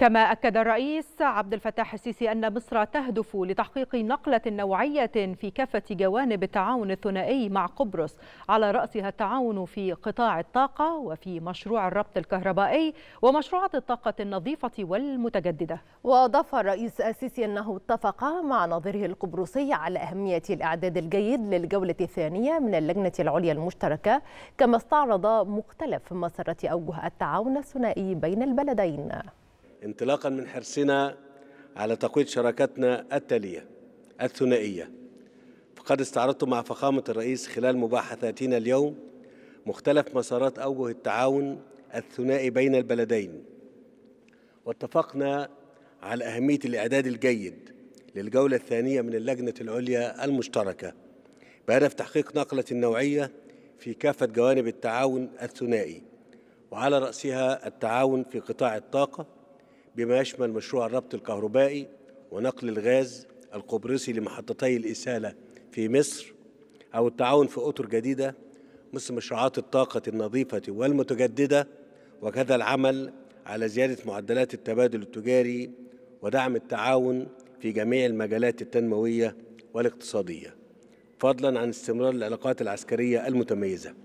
كما أكد الرئيس عبد الفتاح السيسي أن مصر تهدف لتحقيق نقلة نوعية في كافة جوانب التعاون الثنائي مع قبرص على رأسها التعاون في قطاع الطاقة وفي مشروع الربط الكهربائي ومشروعات الطاقة النظيفة والمتجددة وأضاف الرئيس السيسي أنه اتفق مع ناظره القبرصي على أهمية الإعداد الجيد للجولة الثانية من اللجنة العليا المشتركة كما استعرض مختلف مسارات أوجه التعاون الثنائي بين البلدين انطلاقا من حرصنا على تقوية شراكتنا التالية الثنائية فقد استعرضت مع فخامة الرئيس خلال مباحثاتنا اليوم مختلف مسارات أوجه التعاون الثنائي بين البلدين واتفقنا على أهمية الإعداد الجيد للجولة الثانية من اللجنة العليا المشتركة بهدف تحقيق نقلة نوعية في كافة جوانب التعاون الثنائي وعلى رأسها التعاون في قطاع الطاقة بما يشمل مشروع الربط الكهربائي ونقل الغاز القبرصي لمحطتي الإسالة في مصر أو التعاون في أطر جديدة مثل مشروعات الطاقة النظيفة والمتجددة وكذا العمل على زيادة معدلات التبادل التجاري ودعم التعاون في جميع المجالات التنموية والاقتصادية فضلا عن استمرار العلاقات العسكرية المتميزة